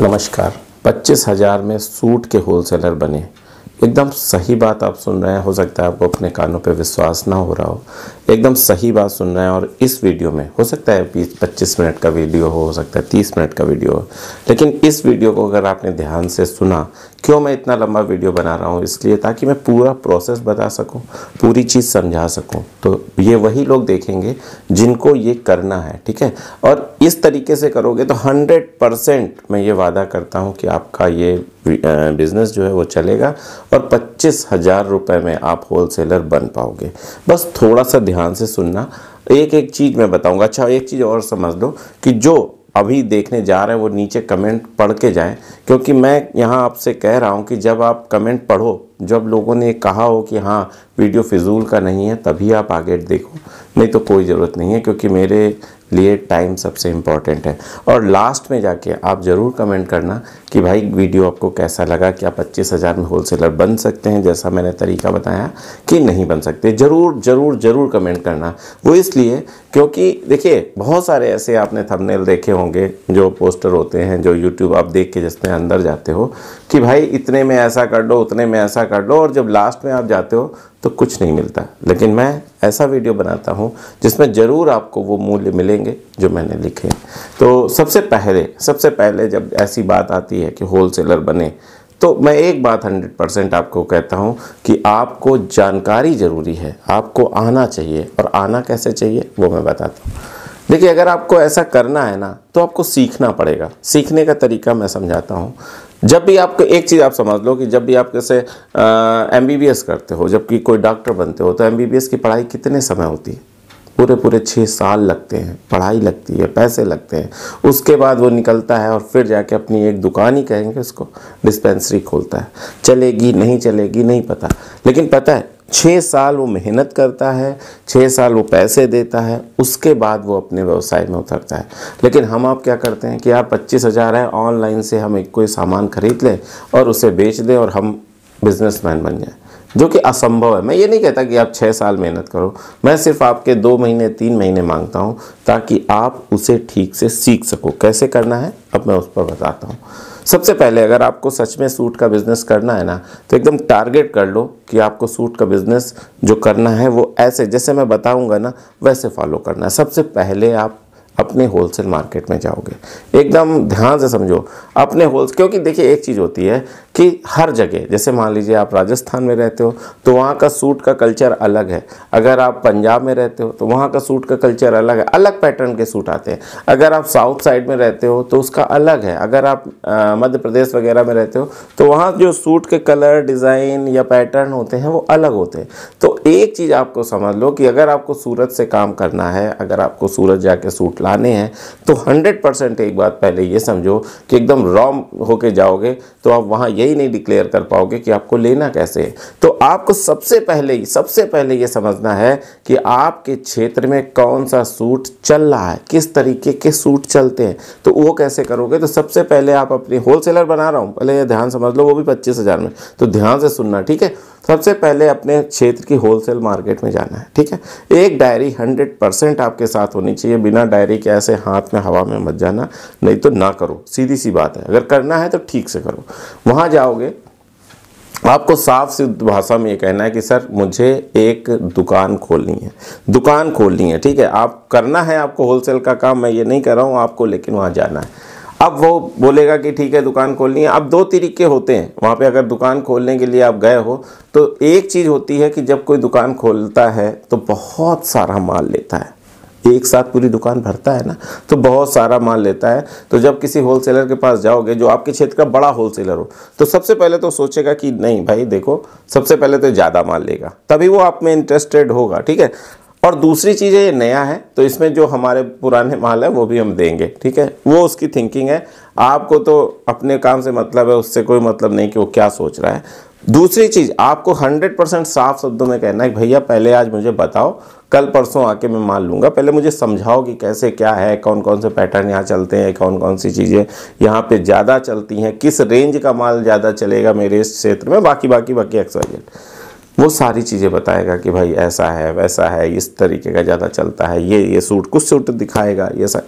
नमस्कार पच्चीस हज़ार में सूट के होलसेलर बने एकदम सही बात आप सुन रहे हैं हो सकता है आपको अपने कानों पे विश्वास ना हो रहा हो एकदम सही बात सुन रहे हैं और इस वीडियो में हो सकता है बीस पच्चीस मिनट का वीडियो हो हो सकता है तीस मिनट का वीडियो हो लेकिन इस वीडियो को अगर आपने ध्यान से सुना क्यों मैं इतना लंबा वीडियो बना रहा हूँ इसलिए ताकि मैं पूरा प्रोसेस बता सकूँ पूरी चीज़ समझा सकूँ तो ये वही लोग देखेंगे जिनको ये करना है ठीक है और इस तरीके से करोगे तो 100 परसेंट मैं ये वादा करता हूँ कि आपका ये बिज़नेस जो है वो चलेगा और पच्चीस हज़ार रुपये में आप होलसेलर बन पाओगे बस थोड़ा सा ध्यान से सुनना एक एक चीज़ मैं बताऊंगा अच्छा एक चीज़ और समझ लो कि जो अभी देखने जा रहे हैं वो नीचे कमेंट पढ़ के जाएं क्योंकि मैं यहाँ आपसे कह रहा हूँ कि जब आप कमेंट पढ़ो जब लोगों ने कहा हो कि हाँ वीडियो फिजूल का नहीं है तभी आप आगे देखो नहीं तो कोई ज़रूरत नहीं है क्योंकि मेरे लिए टाइम सबसे इम्पॉर्टेंट है और लास्ट में जाके आप ज़रूर कमेंट करना कि भाई वीडियो आपको कैसा लगा आप पच्चीस हज़ार में होलसेलर बन सकते हैं जैसा मैंने तरीका बताया कि नहीं बन सकते ज़रूर ज़रूर ज़रूर कमेंट करना वो इसलिए क्योंकि देखिए बहुत सारे ऐसे आपने थंबनेल देखे होंगे जो पोस्टर होते हैं जो यूट्यूब आप देख के जिसमें अंदर जाते हो कि भाई इतने में ऐसा कर दो उतने में ऐसा कर लो और जब लास्ट में आप जाते हो तो कुछ नहीं मिलता लेकिन मैं ऐसा वीडियो बनाता हूँ जिसमें ज़रूर आपको वो मूल्य मिलेंगे जो मैंने लिखे तो सबसे पहले सबसे पहले जब ऐसी बात आती है कि होल सेलर बने तो मैं एक बात हंड्रेड परसेंट आपको कहता हूँ कि आपको जानकारी ज़रूरी है आपको आना चाहिए और आना कैसे चाहिए वो मैं बताता हूँ देखिए अगर आपको ऐसा करना है ना तो आपको सीखना पड़ेगा सीखने का तरीका मैं समझाता हूँ जब भी आपको एक चीज़ आप समझ लो कि जब भी आप जैसे एम बी करते हो जबकि कोई डॉक्टर बनते हो तो एम की पढ़ाई कितने समय होती है पूरे पूरे छः साल लगते हैं पढ़ाई लगती है पैसे लगते हैं उसके बाद वो निकलता है और फिर जाके अपनी एक दुकान ही कहेंगे उसको डिस्पेंसरी खोलता है चलेगी नहीं चलेगी नहीं पता लेकिन पता है छः साल वो मेहनत करता है छः साल वो पैसे देता है उसके बाद वो अपने व्यवसाय में उतरता है लेकिन हम आप क्या करते हैं कि यार पच्चीस हज़ार है ऑनलाइन से हम एक कोई सामान खरीद लें और उसे बेच दें और हम बिजनेसमैन बन जाएं जो कि असंभव है मैं ये नहीं कहता कि आप छः साल मेहनत करो मैं सिर्फ आपके दो महीने तीन महीने मांगता हूँ ताकि आप उसे ठीक से सीख सको कैसे करना है अब मैं उस पर बताता हूँ सबसे पहले अगर आपको सच में सूट का बिज़नेस करना है ना तो एकदम टारगेट कर लो कि आपको सूट का बिज़नेस जो करना है वो ऐसे जैसे मैं बताऊंगा ना वैसे फॉलो करना है सबसे पहले आप अपने होलसेल मार्केट में जाओगे एकदम ध्यान से समझो अपने होल क्योंकि देखिए एक चीज़ होती है कि हर जगह जैसे मान लीजिए आप राजस्थान में रहते हो तो वहाँ का सूट का कल्चर अलग है अगर आप पंजाब में रहते हो तो वहाँ का सूट का कल्चर अलग है अलग पैटर्न के सूट आते हैं अगर आप साउथ साइड में रहते हो तो उसका अलग है अगर आप मध्य प्रदेश वगैरह में रहते हो तो वहाँ जो सूट के कलर डिज़ाइन या पैटर्न होते हैं वो अलग होते हैं तो एक चीज़ आपको समझ लो कि अगर आपको सूरत से काम करना है अगर आपको सूरत जाके सूट लाने हैं तो 100 परसेंट एक बात पहले ये समझो कि एकदम रॉम होके जाओगे तो आप वहाँ यही नहीं डिक्लेयर कर पाओगे कि आपको लेना कैसे है तो आपको सबसे पहले सबसे पहले ये समझना है कि आपके क्षेत्र में कौन सा सूट चल रहा है किस तरीके के सूट चलते हैं तो वो कैसे करोगे तो सबसे पहले आप अपनी होलसेलर बना रहा हूँ पहले ये ध्यान समझ लो वो भी पच्चीस हज़ार में तो ध्यान से सुनना ठीक है सबसे पहले अपने क्षेत्र की होलसेल मार्केट में जाना है ठीक है एक डायरी हंड्रेड परसेंट आपके साथ होनी चाहिए बिना डायरी तरीके क्या ऐसे हाथ में हवा में मत जाना नहीं तो ना करो सीधी सी बात है अगर करना है तो ठीक से करो वहाँ जाओगे आपको साफ सिद्ध भाषा में ये कहना है कि सर मुझे एक दुकान खोलनी है दुकान खोलनी है ठीक है आप करना है आपको होलसेल का काम मैं ये नहीं कर रहा हूँ आपको लेकिन वहाँ जाना है अब वो बोलेगा कि ठीक है दुकान खोलनी है अब दो तरीके होते हैं वहाँ पे अगर दुकान खोलने के लिए आप गए हो तो एक चीज़ होती है कि जब कोई दुकान खोलता है तो बहुत सारा माल लेता है एक साथ पूरी दुकान भरता है ना तो बहुत सारा माल लेता है तो जब किसी होलसेलर के पास जाओगे जो आपके क्षेत्र का बड़ा होलसेलर हो तो सबसे पहले तो सोचेगा कि नहीं भाई देखो सबसे पहले तो ज़्यादा माल लेगा तभी वो आप में इंटरेस्टेड होगा ठीक है और दूसरी चीज़ है ये नया है तो इसमें जो हमारे पुराने माल है वो भी हम देंगे ठीक है वो उसकी थिंकिंग है आपको तो अपने काम से मतलब है उससे कोई मतलब नहीं कि वो क्या सोच रहा है दूसरी चीज़ आपको 100 परसेंट साफ शब्दों में कहना है कि भैया पहले आज मुझे बताओ कल परसों आके मैं मान लूँगा पहले मुझे समझाओ कि कैसे क्या है कौन कौन से पैटर्न यहाँ चलते हैं कौन कौन सी चीज़ें यहाँ पे ज़्यादा चलती हैं किस रेंज का माल ज़्यादा चलेगा मेरे इस क्षेत्र में बाकी बाकी बाकी एक्सवाइजेड वो सारी चीज़ें बताएगा कि भाई ऐसा है वैसा है इस तरीके का ज़्यादा चलता है ये ये सूट कुछ सूट दिखाएगा ये सा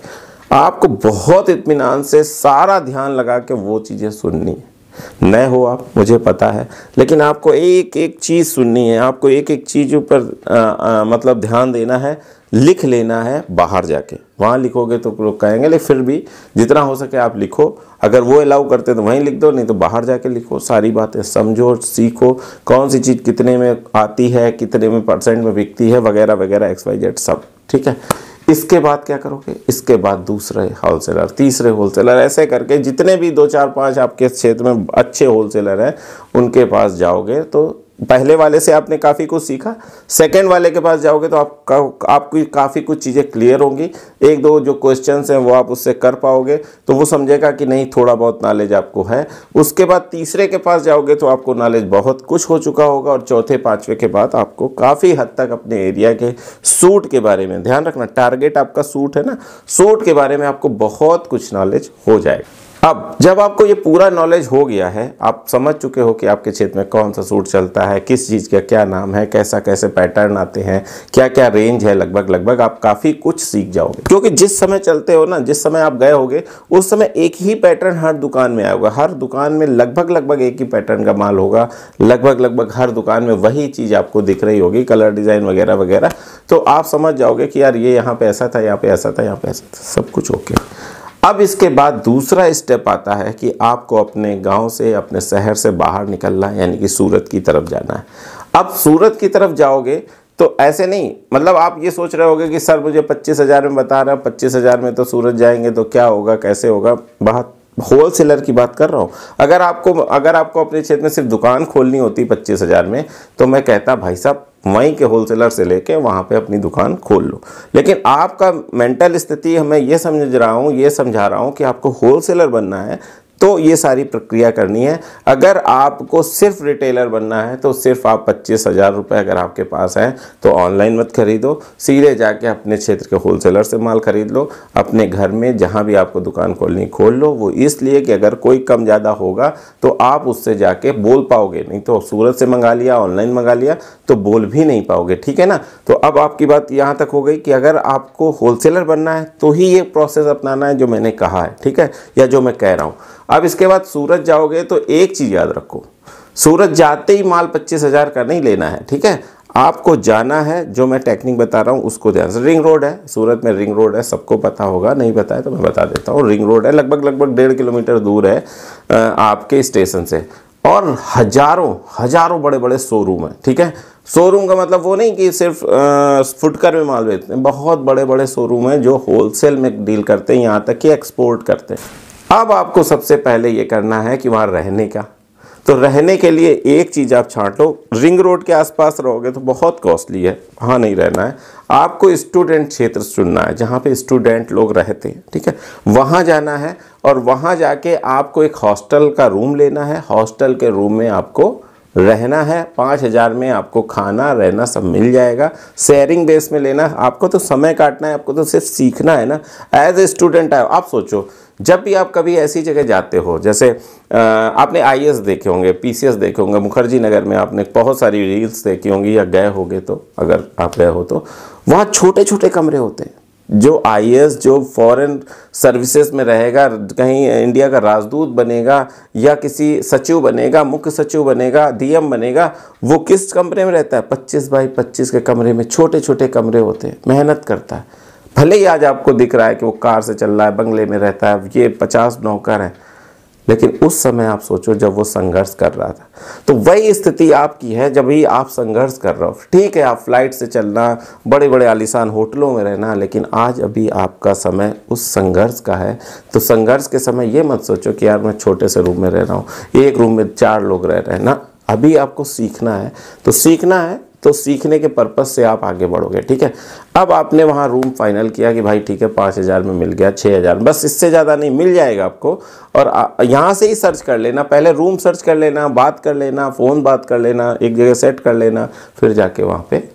आपको बहुत इतमान से सारा ध्यान लगा के वो चीज़ें सुननी है नए हो आप मुझे पता है लेकिन आपको एक एक चीज़ सुननी है आपको एक एक चीज़ ऊपर मतलब ध्यान देना है लिख लेना है बाहर जाके वहाँ लिखोगे तो लोग कहेंगे लेकिन फिर भी जितना हो सके आप लिखो अगर वो अलाउ करते तो वहीं लिख दो नहीं तो बाहर जाके लिखो सारी बातें समझो सीखो कौन सी चीज़ कितने में आती है कितने में परसेंट में बिकती है वगैरह वगैरह एक्स वाई जेड सब ठीक है इसके बाद क्या करोगे इसके बाद दूसरे होलसेलर तीसरे होलसेलर ऐसे करके जितने भी दो चार पाँच आपके क्षेत्र में अच्छे होलसेलर हैं उनके पास जाओगे तो पहले वाले से आपने काफ़ी कुछ सीखा सेकंड वाले के पास जाओगे तो आपका आपकी काफ़ी कुछ चीज़ें क्लियर होंगी एक दो जो क्वेश्चन हैं वो आप उससे कर पाओगे तो वो समझेगा कि नहीं थोड़ा बहुत नॉलेज आपको है उसके बाद तीसरे के पास जाओगे तो आपको नॉलेज बहुत कुछ हो चुका होगा और चौथे पाँचवें के बाद आपको काफ़ी हद तक अपने एरिया के सूट के बारे में ध्यान रखना टारगेट आपका सूट है ना सूट के बारे में आपको बहुत कुछ नॉलेज हो जाएगा अब जब आपको ये पूरा नॉलेज हो गया है आप समझ चुके हो कि आपके क्षेत्र में कौन सा सूट चलता है किस चीज़ का क्या नाम है कैसा कैसे पैटर्न आते हैं क्या क्या रेंज है लगभग लगभग आप काफ़ी कुछ सीख जाओगे क्योंकि जिस समय चलते हो ना जिस समय आप गए होगे उस समय एक ही पैटर्न हर दुकान में आएगा होगा हर दुकान में लगभग लगभग एक ही पैटर्न का माल होगा लगभग लगभग हर दुकान में वही चीज़ आपको दिख रही होगी कलर डिज़ाइन वगैरह वगैरह तो आप समझ जाओगे कि यार ये यहाँ पे ऐसा था यहाँ पे ऐसा था यहाँ पे ऐसा था सब कुछ ओके अब इसके बाद दूसरा स्टेप आता है कि आपको अपने गांव से अपने शहर से बाहर निकलना है यानी कि सूरत की तरफ जाना है अब सूरत की तरफ जाओगे तो ऐसे नहीं मतलब आप ये सोच रहे होगे कि सर मुझे पच्चीस हज़ार में बता रहा पच्चीस हज़ार में तो सूरत जाएंगे तो क्या होगा कैसे होगा बहुत होल सेलर की बात कर रहा हूँ अगर आपको अगर आपको अपने क्षेत्र में सिर्फ दुकान खोलनी होती पच्चीस हज़ार में तो मैं कहता भाई साहब वहीं के होलसेलर से लेके वहाँ पे अपनी दुकान खोल लो लेकिन आपका मेंटल स्थिति मैं ये समझ रहा हूँ ये समझा रहा हूँ कि आपको होलसेलर बनना है तो ये सारी प्रक्रिया करनी है अगर आपको सिर्फ रिटेलर बनना है तो सिर्फ आप पच्चीस हज़ार रुपये अगर आपके पास है तो ऑनलाइन मत खरीदो सीधे जाके अपने क्षेत्र के होलसेलर से माल खरीद लो अपने घर में जहाँ भी आपको दुकान खोलनी खोल लो वो इसलिए कि अगर कोई कम ज़्यादा होगा तो आप उससे जाके बोल पाओगे नहीं तो सूरत से मंगा लिया ऑनलाइन मंगा लिया तो बोल भी नहीं पाओगे ठीक है ना तो अब आपकी बात यहाँ तक हो गई कि अगर आपको होलसेलर बनना है तो ही ये प्रोसेस अपनाना है जो मैंने कहा है ठीक है या जो मैं कह रहा हूँ अब इसके बाद सूरत जाओगे तो एक चीज़ याद रखो सूरत जाते ही माल पच्चीस हज़ार का नहीं लेना है ठीक है आपको जाना है जो मैं टेक्निक बता रहा हूँ उसको ध्यान से रिंग रोड है सूरत में रिंग रोड है सबको पता होगा नहीं पता है तो मैं बता देता हूँ रिंग रोड है लगभग लगभग डेढ़ किलोमीटर दूर है आपके स्टेशन से और हजारों हजारों बड़े बड़े शोरूम हैं ठीक है शोरूम का मतलब वो नहीं कि सिर्फ फुटकर में माल बेचते हैं बहुत बड़े बड़े शोरूम हैं जो होलसेल में डील करते हैं यहाँ तक कि एक्सपोर्ट करते हैं अब आपको सबसे पहले यह करना है कि वहाँ रहने का तो रहने के लिए एक चीज़ आप छांटो रिंग रोड के आसपास रहोगे तो बहुत कॉस्टली है वहां नहीं रहना है आपको स्टूडेंट क्षेत्र चुनना है जहाँ पे स्टूडेंट लोग रहते हैं ठीक है वहाँ जाना है और वहाँ जाके आपको एक हॉस्टल का रूम लेना है हॉस्टल के रूम में आपको रहना है पाँच हज़ार में आपको खाना रहना सब मिल जाएगा शेयरिंग बेस में लेना आपको तो समय काटना है आपको तो सिर्फ सीखना है ना एज ए स्टूडेंट आप सोचो जब भी आप कभी ऐसी जगह जाते हो जैसे आपने आई देखे होंगे पी देखे होंगे मुखर्जी नगर में आपने बहुत सारी रील्स देखी होंगी या गए होंगे तो अगर आप गए हो तो वहाँ छोटे छोटे कमरे होते हैं जो आई जो फॉरेन सर्विसेज में रहेगा कहीं इंडिया का राजदूत बनेगा या किसी सचिव बनेगा मुख्य सचिव बनेगा डीएम बनेगा वो किस कमरे में रहता है 25 बाई 25 के कमरे में छोटे छोटे कमरे होते हैं मेहनत करता है भले ही आज आपको दिख रहा है कि वो कार से चल रहा है बंगले में रहता है ये पचास नौकर है लेकिन उस समय आप सोचो जब वो संघर्ष कर रहा था तो वही स्थिति आपकी है जब ही आप संघर्ष कर रहे हो ठीक है आप फ्लाइट से चलना बड़े बड़े आलिशान होटलों में रहना लेकिन आज अभी आपका समय उस संघर्ष का है तो संघर्ष के समय ये मत सोचो कि यार मैं छोटे से रूम में रह रहा हूँ एक रूम में चार लोग रह रहे हैं ना अभी आपको सीखना है तो सीखना है तो सीखने के पर्पज़ से आप आगे बढ़ोगे ठीक है अब आपने वहाँ रूम फाइनल किया कि भाई ठीक है पाँच हज़ार में मिल गया छः हज़ार बस इससे ज़्यादा नहीं मिल जाएगा आपको और यहाँ से ही सर्च कर लेना पहले रूम सर्च कर लेना बात कर लेना फ़ोन बात कर लेना एक जगह सेट कर लेना फिर जाके वहाँ पर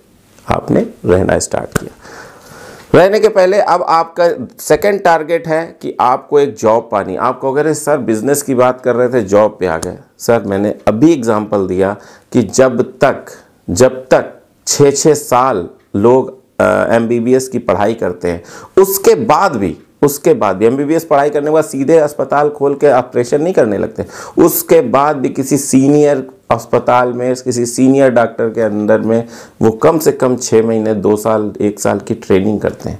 आपने रहना स्टार्ट किया रहने के पहले अब आपका सेकंड टारगेट है कि आपको एक जॉब पानी आप कहोगे रहे सर बिजनेस की बात कर रहे थे जॉब पे आ गए सर मैंने अभी एग्जांपल दिया कि जब तक जब तक छः छः साल लोग एम की पढ़ाई करते हैं उसके बाद भी उसके बाद भी एम पढ़ाई करने के बाद सीधे अस्पताल खोल के ऑपरेशन नहीं करने लगते उसके बाद भी किसी सीनियर अस्पताल में किसी सीनियर डॉक्टर के अंदर में वो कम से कम छः महीने दो साल एक साल की ट्रेनिंग करते हैं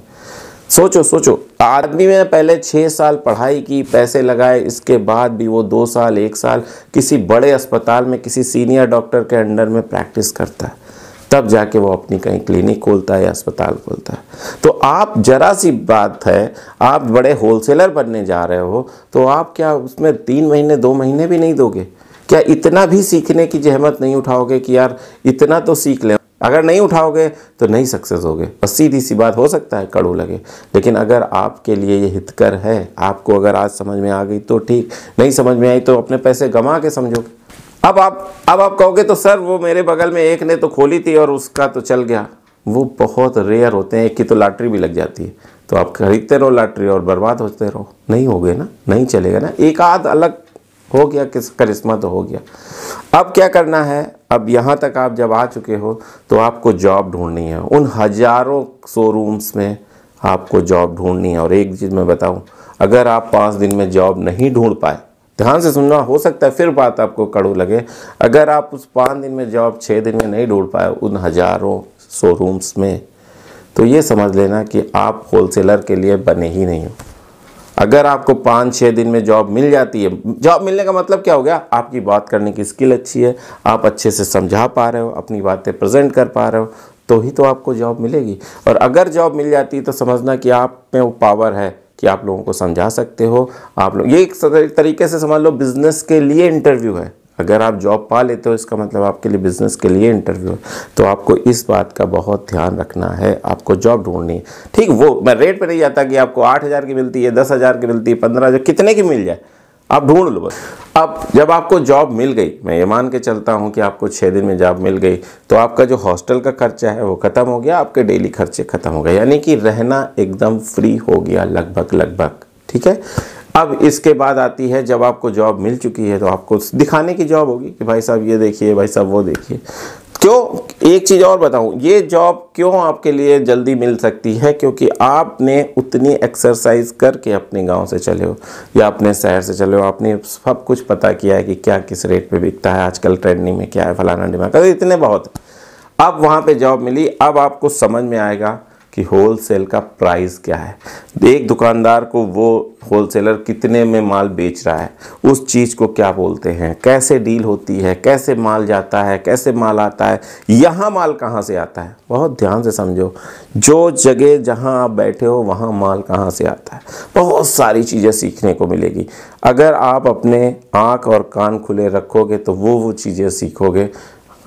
सोचो सोचो आदमी ने पहले छः साल पढ़ाई की पैसे लगाए इसके बाद भी वो दो साल एक साल किसी बड़े अस्पताल में किसी सीनियर डॉक्टर के अंडर में प्रैक्टिस करता है तब जाके वो अपनी कहीं क्लिनिक खोलता है या अस्पताल खोलता है तो आप जरा सी बात है आप बड़े होलसेलर बनने जा रहे हो तो आप क्या उसमें तीन महीने दो महीने भी नहीं दोगे क्या इतना भी सीखने की जहमत नहीं उठाओगे कि यार इतना तो सीख लें अगर नहीं उठाओगे तो नहीं सक्सेस होगे बस सीधी सी बात हो सकता है कड़ू लगे लेकिन अगर आपके लिए ये हितकर है आपको अगर आज समझ में आ गई तो ठीक नहीं समझ में आई तो अपने पैसे गंवा के समझोगे अब आप अब आप कहोगे तो सर वो मेरे बगल में एक ने तो खोली थी और उसका तो चल गया वो बहुत रेयर होते हैं एक की तो लॉटरी भी लग जाती है तो आप खरीदते रहो लॉटरी और बर्बाद होते रहो नहीं होगे ना नहीं चलेगा ना एक आध अलग हो गया किस करिश्मा तो हो गया अब क्या करना है अब यहाँ तक आप जब आ चुके हो तो आपको जॉब ढूंढनी है उन हजारों शोरूम्स में आपको जॉब ढूंढनी है और एक चीज़ मैं बताऊँ अगर आप पाँच दिन में जॉब नहीं ढूंढ पाए ध्यान से सुनना हो सकता है फिर बात आपको कड़ू लगे अगर आप उस पाँच दिन में जॉब छः दिन में नहीं ढूंढ पाए उन हजारों शोरूम्स में तो ये समझ लेना कि आप होलसेलर के लिए बने ही नहीं हो अगर आपको पाँच छः दिन में जॉब मिल जाती है जॉब मिलने का मतलब क्या हो गया आपकी बात करने की स्किल अच्छी है आप अच्छे से समझा पा रहे हो अपनी बातें प्रेजेंट कर पा रहे हो तो ही तो आपको जॉब मिलेगी और अगर जॉब मिल जाती है तो समझना कि आप में वो पावर है कि आप लोगों को समझा सकते हो आप लोग ये एक तरीके से समझ लो बिज़नेस के लिए इंटरव्यू है अगर आप जॉब पा लेते हो इसका मतलब आपके लिए बिजनेस के लिए इंटरव्यू तो आपको इस बात का बहुत ध्यान रखना है आपको जॉब ढूंढनी है ठीक वो मैं रेट पे नहीं जाता कि आपको आठ हज़ार की मिलती है दस हज़ार की मिलती है पंद्रह हज़ार कितने की मिल जाए आप ढूंढ लो बस अब जब आपको जॉब मिल गई मैं ये मान के चलता हूँ कि आपको छः दिन में जॉब मिल गई तो आपका जो हॉस्टल का खर्चा है वो ख़त्म हो गया आपके डेली खर्चे ख़त्म हो गए यानी कि रहना एकदम फ्री हो गया लगभग लगभग ठीक है अब इसके बाद आती है जब आपको जॉब मिल चुकी है तो आपको दिखाने की जॉब होगी कि भाई साहब ये देखिए भाई साहब वो देखिए क्यों एक चीज़ और बताऊं ये जॉब क्यों आपके लिए जल्दी मिल सकती है क्योंकि आपने उतनी एक्सरसाइज करके अपने गांव से चले हो या अपने शहर से चले हो आपने सब कुछ पता किया है कि क्या किस रेट पे बिकता है आजकल ट्रेंडिंग में क्या है फलाना डिमांड इतने बहुत अब वहाँ पे जॉब मिली अब आपको समझ में आएगा कि होल सेल का प्राइस क्या है एक दुकानदार को वो होल सेलर कितने में माल बेच रहा है उस चीज़ को क्या बोलते हैं कैसे डील होती है कैसे माल जाता है कैसे माल आता है यहाँ माल कहाँ से आता है बहुत ध्यान से समझो जो जगह जहाँ आप बैठे हो वहाँ माल कहाँ से आता है बहुत सारी चीज़ें सीखने को मिलेगी अगर आप अपने आँख और कान खुले रखोगे तो वो वो चीज़ें सीखोगे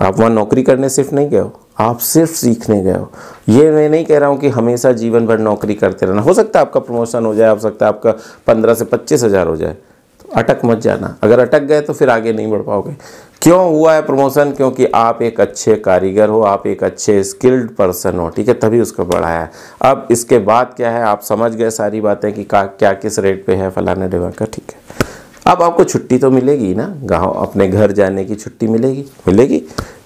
आप वहाँ नौकरी करने सिर्फ नहीं गए हो आप सिर्फ सीखने गए हो ये मैं नहीं कह रहा हूँ कि हमेशा जीवन भर नौकरी करते रहना हो सकता है आपका प्रमोशन हो जाए हो सकता है आपका पंद्रह से पच्चीस हज़ार हो जाए तो अटक मत जाना अगर अटक गए तो फिर आगे नहीं बढ़ पाओगे क्यों हुआ है प्रमोशन क्योंकि आप एक अच्छे कारीगर हो आप एक अच्छे स्किल्ड पर्सन हो ठीक है तभी उसको बढ़ाया अब इसके बाद क्या है आप समझ गए सारी बातें कि क्या किस रेट पर है फलाना डिवा का ठीक है अब आपको छुट्टी तो मिलेगी ना गाँव अपने घर जाने की छुट्टी मिलेगी मिलेगी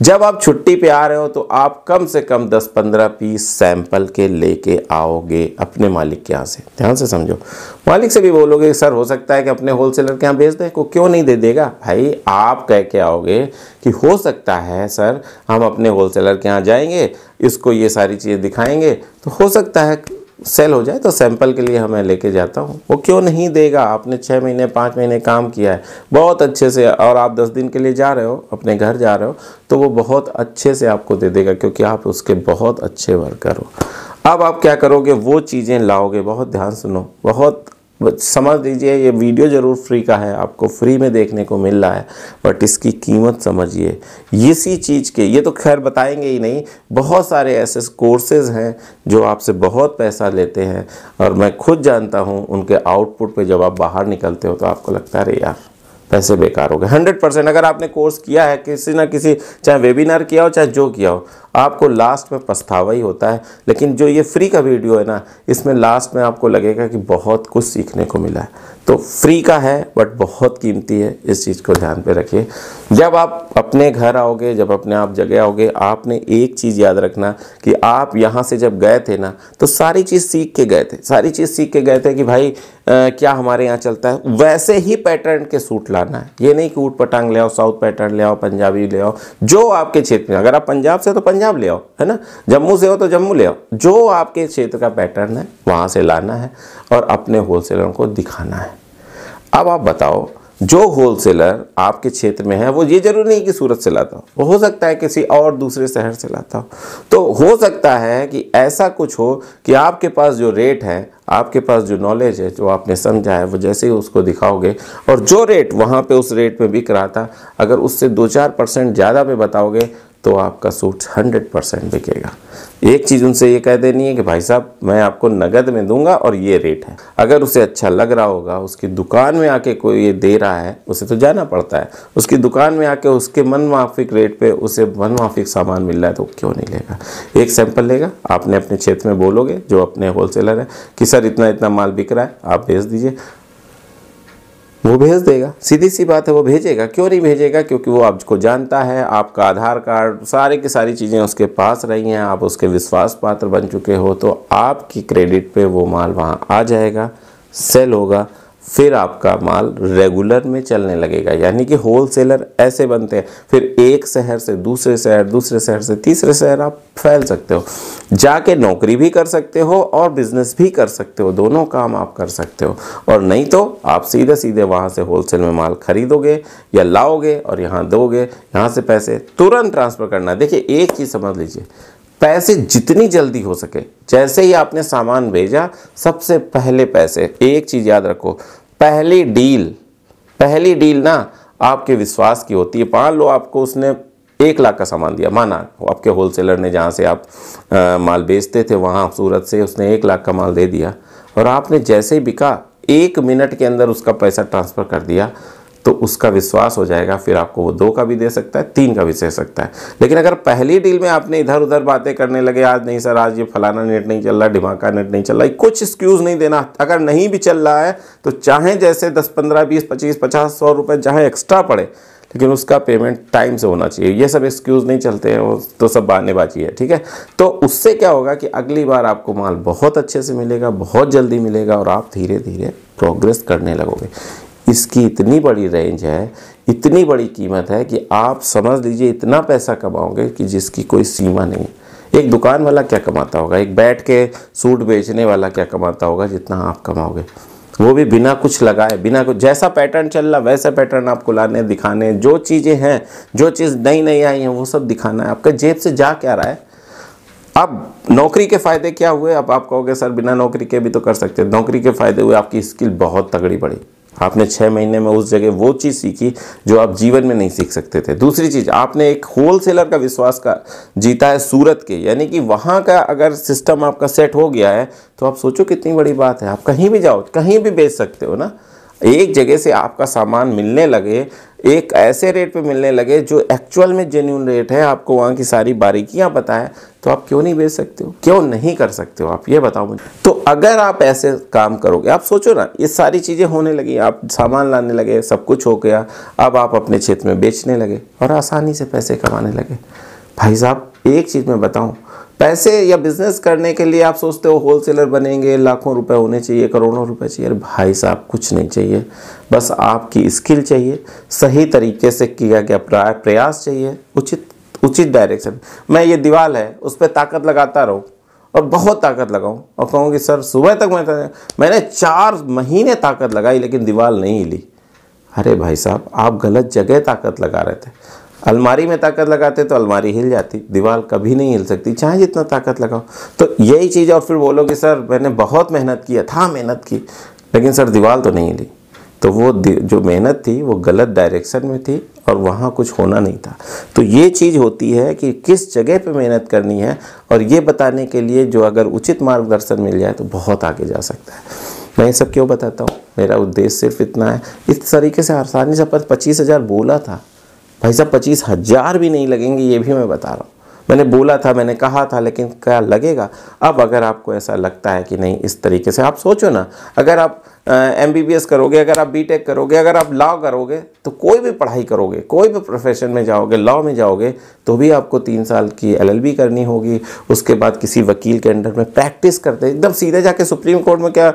जब आप छुट्टी पे आ रहे हो तो आप कम से कम 10-15 पीस सैंपल के लेके आओगे अपने मालिक के यहाँ से ध्यान से समझो मालिक से भी बोलोगे सर हो सकता है कि अपने होलसेलर के यहाँ भेज दें को क्यों नहीं दे देगा भाई आप कह के आओगे कि हो सकता है सर हम अपने होलसेलर के यहाँ जाएंगे इसको ये सारी चीज़ें दिखाएंगे तो हो सकता है सेल हो जाए तो सैंपल के लिए हमें लेके जाता हूँ वो क्यों नहीं देगा आपने छः महीने पाँच महीने काम किया है बहुत अच्छे से और आप दस दिन के लिए जा रहे हो अपने घर जा रहे हो तो वो बहुत अच्छे से आपको दे देगा क्योंकि आप उसके बहुत अच्छे वर्कर हो अब आप क्या करोगे वो चीज़ें लाओगे बहुत ध्यान सुनो बहुत समझ लीजिए ये वीडियो ज़रूर फ्री का है आपको फ्री में देखने को मिल रहा है बट इसकी कीमत समझिए इसी चीज़ के ये तो खैर बताएंगे ही नहीं बहुत सारे ऐसे कोर्सेज हैं जो आपसे बहुत पैसा लेते हैं और मैं खुद जानता हूँ उनके आउटपुट पे जब आप बाहर निकलते हो तो आपको लगता है अरे यार पैसे बेकार हो गए हंड्रेड परसेंट अगर आपने कोर्स किया है किसी ना किसी चाहे वेबिनार किया हो चाहे जो किया हो आपको लास्ट में पछतावा ही होता है लेकिन जो ये फ्री का वीडियो है ना इसमें लास्ट में आपको लगेगा कि बहुत कुछ सीखने को मिला है तो फ्री का है बट बहुत कीमती है इस चीज़ को ध्यान पे रखिए जब आप अपने घर आओगे जब अपने आप जगह आओगे आपने एक चीज़ याद रखना कि आप यहाँ से जब गए थे ना तो सारी चीज़ सीख के गए थे सारी चीज़ सीख के गए थे कि भाई आ, क्या हमारे यहाँ चलता है वैसे ही पैटर्न के सूट लाना है ये नहीं कि ऊट पटांग ले आओ साउथ पैटर्न ले आओ पंजाबी ले आओ जो आपके क्षेत्र में अगर आप पंजाब से तो पंजाब पंजाब ले आओ है ना जम्मू से हो तो जम्मू ले आओ जो आपके क्षेत्र का पैटर्न है वहाँ से लाना है और अपने होलसेलरों को दिखाना है अब आप बताओ जो होलसेलर आपके क्षेत्र में है वो ये जरूरी नहीं कि सूरत से लाता हो वो हो सकता है किसी और दूसरे शहर से लाता हो तो हो सकता है कि ऐसा कुछ हो कि आपके पास जो रेट है आपके पास जो नॉलेज है जो आपने समझा है वो जैसे ही उसको दिखाओगे और जो रेट वहाँ पे उस रेट में बिक रहा था अगर उससे दो चार परसेंट ज़्यादा पे बताओगे तो आपका सूट हंड्रेड परसेंट बिकेगा एक चीज़ उनसे ये कह देनी है कि भाई साहब मैं आपको नगद में दूंगा और ये रेट है अगर उसे अच्छा लग रहा होगा उसकी दुकान में आके कोई ये दे रहा है उसे तो जाना पड़ता है उसकी दुकान में आके उसके मनमाफिक रेट पे उसे मनमाफिक सामान मिल रहा है तो क्यों नहीं लेगा एक सैंपल लेगा आपने अपने क्षेत्र में बोलोगे जो अपने होलसेलर हैं कि सर इतना इतना माल बिक रहा है आप भेज दीजिए वो भेज देगा सीधी सी बात है वो भेजेगा क्यों नहीं भेजेगा क्योंकि वो आपको जानता है आपका आधार कार्ड सारे की सारी चीज़ें उसके पास रही हैं आप उसके विश्वास पात्र बन चुके हो तो आपकी क्रेडिट पे वो माल वहाँ आ जाएगा सेल होगा फिर आपका माल रेगुलर में चलने लगेगा यानी कि होल सेलर ऐसे बनते हैं फिर एक शहर से दूसरे शहर दूसरे शहर से तीसरे शहर आप फैल सकते हो जाके नौकरी भी कर सकते हो और बिजनेस भी कर सकते हो दोनों काम आप कर सकते हो और नहीं तो आप सीधे सीधे वहाँ से होलसेल में माल खरीदोगे या लाओगे और यहाँ दोगे यहाँ से पैसे तुरंत ट्रांसफ़र करना देखिए एक चीज़ समझ लीजिए पैसे जितनी जल्दी हो सके जैसे ही आपने सामान भेजा सबसे पहले पैसे एक चीज़ याद रखो पहली डील पहली डील ना आपके विश्वास की होती है मान लो आपको उसने एक लाख का सामान दिया माना आपके होलसेलर ने जहाँ से आप आ, माल बेचते थे वहाँ सूरत से उसने एक लाख का माल दे दिया और आपने जैसे ही बिका एक मिनट के अंदर उसका पैसा ट्रांसफ़र कर दिया तो उसका विश्वास हो जाएगा फिर आपको वो दो का भी दे सकता है तीन का भी दे सकता है लेकिन अगर पहली डील में आपने इधर उधर बातें करने लगे आज नहीं सर आज ये फलाना नेट नहीं चल रहा ढिमाका नेट नहीं चल रहा कुछ एक्सक्यूज़ नहीं देना अगर नहीं भी चल रहा है तो चाहे जैसे दस पंद्रह बीस पच्चीस पचास सौ रुपये चाहे एक्स्ट्रा पड़े लेकिन उसका पेमेंट टाइम से होना चाहिए ये सब एक्सक्यूज़ नहीं चलते हैं वो तो सब बहानेबाजी है ठीक है तो उससे क्या होगा कि अगली बार आपको माल बहुत अच्छे से मिलेगा बहुत जल्दी मिलेगा और आप धीरे धीरे प्रोग्रेस करने लगोगे इसकी इतनी बड़ी रेंज है इतनी बड़ी कीमत है कि आप समझ लीजिए इतना पैसा कमाओगे कि जिसकी कोई सीमा नहीं एक दुकान वाला क्या कमाता होगा एक बैठ के सूट बेचने वाला क्या कमाता होगा जितना आप कमाओगे वो भी बिना कुछ लगाए बिना कुछ जैसा पैटर्न चल रहा वैसा पैटर्न आपको लाने दिखाने जो चीज़ें हैं जो चीज़ नई नई आई हैं वो सब दिखाना है आपका जेब से जा क्या रहा है अब नौकरी के फ़ायदे क्या हुए अब आप कहोगे सर बिना नौकरी के भी तो कर सकते हैं नौकरी के फ़ायदे हुए आपकी स्किल बहुत तगड़ी बढ़ी आपने छः महीने में उस जगह वो चीज़ सीखी जो आप जीवन में नहीं सीख सकते थे दूसरी चीज़ आपने एक होल सेलर का विश्वास का जीता है सूरत के यानी कि वहाँ का अगर सिस्टम आपका सेट हो गया है तो आप सोचो कितनी बड़ी बात है आप कहीं भी जाओ कहीं भी बेच सकते हो ना एक जगह से आपका सामान मिलने लगे एक ऐसे रेट पे मिलने लगे जो एक्चुअल में जेन्यून रेट है आपको वहाँ की सारी बारीकियाँ बताएं तो आप क्यों नहीं बेच सकते हो क्यों नहीं कर सकते हो आप ये बताओ मुझे तो अगर आप ऐसे काम करोगे आप सोचो ना ये सारी चीज़ें होने लगी आप सामान लाने लगे सब कुछ हो गया अब आप अपने क्षेत्र में बेचने लगे और आसानी से पैसे कमाने लगे भाई साहब एक चीज़ मैं बताऊँ पैसे या बिजनेस करने के लिए आप सोचते हो होलसेलर बनेंगे लाखों रुपए होने चाहिए करोड़ों रुपए चाहिए अरे भाई साहब कुछ नहीं चाहिए बस आपकी स्किल चाहिए सही तरीके से किया गया प्राय प्रयास चाहिए उचित उचित डायरेक्शन मैं ये दीवार है उस पर ताकत लगाता रहूँ और बहुत ताकत लगाऊँ और कहूँ कि सर सुबह तक मैं मैंने चार महीने ताकत लगाई लेकिन दीवार नहीं हिली अरे भाई साहब आप गलत जगह ताकत लगा रहे थे अलमारी में ताकत लगाते तो अलमारी हिल जाती दीवार कभी नहीं हिल सकती चाहे जितना ताकत लगाओ तो यही चीज़ और फिर बोलोगे सर मैंने बहुत मेहनत किया था मेहनत की लेकिन सर दीवार तो नहीं हिली तो वो जो मेहनत थी वो गलत डायरेक्शन में थी और वहाँ कुछ होना नहीं था तो ये चीज़ होती है कि किस जगह पे मेहनत करनी है और ये बताने के लिए जो अगर उचित मार्गदर्शन मिल जाए तो बहुत आगे जा सकता है मैं ये सब क्यों बताता हूँ मेरा उद्देश्य सिर्फ इतना है इस तरीके से आसानी से पर पच्चीस हज़ार बोला था भाई साहब पच्चीस हज़ार भी नहीं लगेंगे ये भी मैं बता रहा हूँ मैंने बोला था मैंने कहा था लेकिन क्या लगेगा अब अगर आपको ऐसा लगता है कि नहीं इस तरीके से आप सोचो ना अगर आप एम बी बी एस करोगे अगर आप बी टेक करोगे अगर आप लॉ करोगे तो कोई भी पढ़ाई करोगे कोई भी प्रोफेशन में जाओगे लॉ में जाओगे तो भी आपको तीन साल की एल एल बी करनी होगी उसके बाद किसी वकील के अंडर में प्रैक्टिस करते एकदम सीधे जाके सुप्रीम कोर्ट में क्या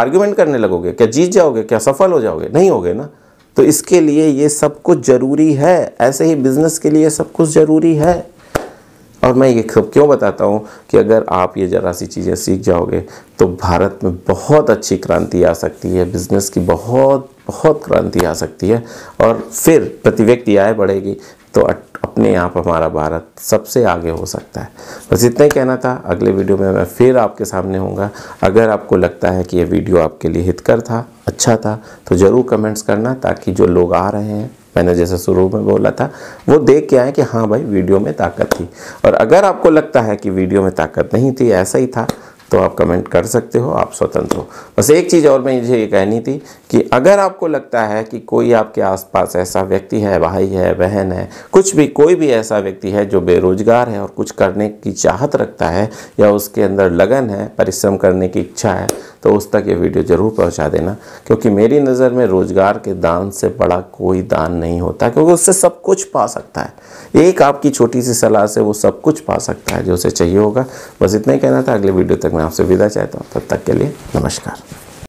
आर्ग्यूमेंट करने लगोगे क्या जीत जाओगे क्या सफल हो जाओगे नहीं होगे ना तो इसके लिए ये सब कुछ ज़रूरी है ऐसे ही बिज़नेस के लिए सब कुछ ज़रूरी है और मैं ये क्यों बताता हूँ कि अगर आप ये ज़रा सी चीज़ें सीख जाओगे तो भारत में बहुत अच्छी क्रांति आ सकती है बिज़नेस की बहुत बहुत क्रांति आ सकती है और फिर प्रति व्यक्ति आय बढ़ेगी तो अपने आप हमारा भारत सबसे आगे हो सकता है बस इतना ही कहना था अगले वीडियो में मैं फिर आपके सामने होऊंगा अगर आपको लगता है कि ये वीडियो आपके लिए हितकर था अच्छा था तो ज़रूर कमेंट्स करना ताकि जो लोग आ रहे हैं मैंने जैसे शुरू में बोला था वो देख के आए कि हाँ भाई वीडियो में ताकत थी और अगर आपको लगता है कि वीडियो में ताकत नहीं थी ऐसा ही था तो आप कमेंट कर सकते हो आप स्वतंत्र हो बस एक चीज़ और मैं मुझे ये कहनी थी कि अगर आपको लगता है कि कोई आपके आसपास ऐसा व्यक्ति है भाई है बहन है कुछ भी कोई भी ऐसा व्यक्ति है जो बेरोजगार है और कुछ करने की चाहत रखता है या उसके अंदर लगन है परिश्रम करने की इच्छा है तो उस तक ये वीडियो ज़रूर पहुंचा देना क्योंकि मेरी नज़र में रोज़गार के दान से बड़ा कोई दान नहीं होता क्योंकि उससे सब कुछ पा सकता है एक आपकी छोटी सी सलाह से वो सब कुछ पा सकता है जो उसे चाहिए होगा बस इतना ही कहना था अगले वीडियो तक मैं आपसे विदा चाहता हूँ तब तक के लिए नमस्कार